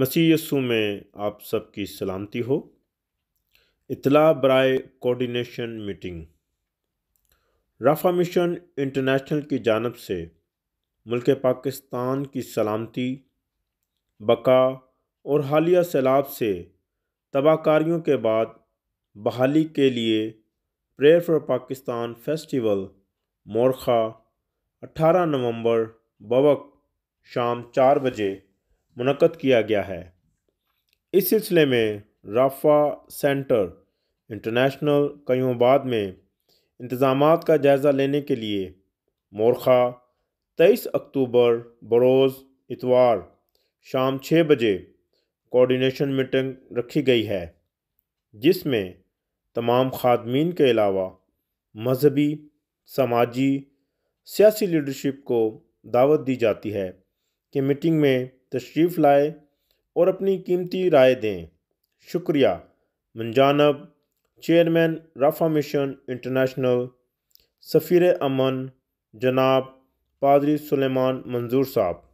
मसीह यस्सु में आप सबकी सलामती हो इतला बराए coordination meeting Rafa mission international की जानब से मुल्क पाकिस्तान की सलामती बका और हालिया सैलाब से तबाहकारियों के बाद बहाली के लिए प्रेयर फॉर पाकिस्तान फेस्टिवल मोरखा 18 नवंबर बवक शाम चार बजे मुनद किया गया है इस सिलसिले में राफा सेंटर इंटरनेशनल कयूबाद में इंतज़ाम का जायज़ा लेने के लिए मोरखा तेईस अक्टूबर बरोज़ इतवार शाम छः बजे कोऑर्डिनेशन मीटिंग रखी गई है जिसमें तमाम खादमीन के अलावा मजहबी समाजी सियासी लीडरशिप को दावत दी जाती है कि मीटिंग में तशरीफ़ लाए और अपनी कीमती राय दें शुक्रिया मंजानब चेयरमैन राफा मिशन इंटरनेशनल सफ़ीर अमन जनाब पादरी सुलेमान मंजूर साहब